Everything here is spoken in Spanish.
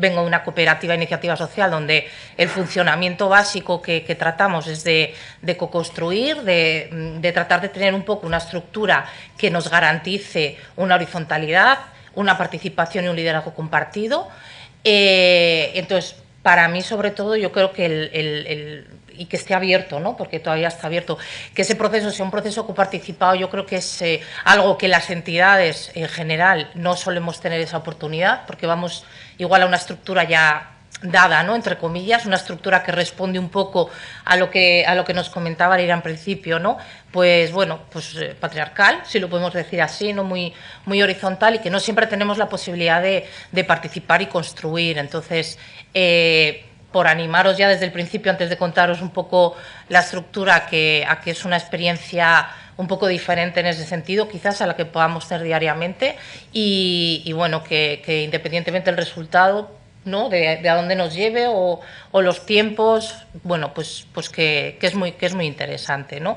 vengo de una cooperativa iniciativa social donde el funcionamiento básico que, tratamos es de, co-construir, mm, de, tratar de tener un poco una estructura que nos garantice una horizontalidad, una participación y un liderazgo compartido. Eh, entonces, para mí sobre todo yo creo que el, y que esté abierto, ¿no? porque todavía está abierto, que ese proceso sea un proceso participado, yo creo que es eh, algo que las entidades en general no solemos tener esa oportunidad, porque vamos igual a una estructura ya dada, ¿no? entre comillas, una estructura que responde un poco a lo que, a lo que nos comentaba Leira en principio, ¿no? pues bueno, pues eh, patriarcal, si lo podemos decir así, ¿no? muy, muy horizontal y que no siempre tenemos la posibilidad de, participar y construir. Entonces, eh, por animaros ya desde el principio, antes de contaros un poco la estructura, que, a que es una experiencia un poco diferente en ese sentido, quizás a la que podamos ser diariamente, y, bueno, que, que independientemente del resultado, ¿no? De, a dónde nos lleve o, los tiempos, bueno, pues, pues que, es muy, que es muy interesante, ¿no?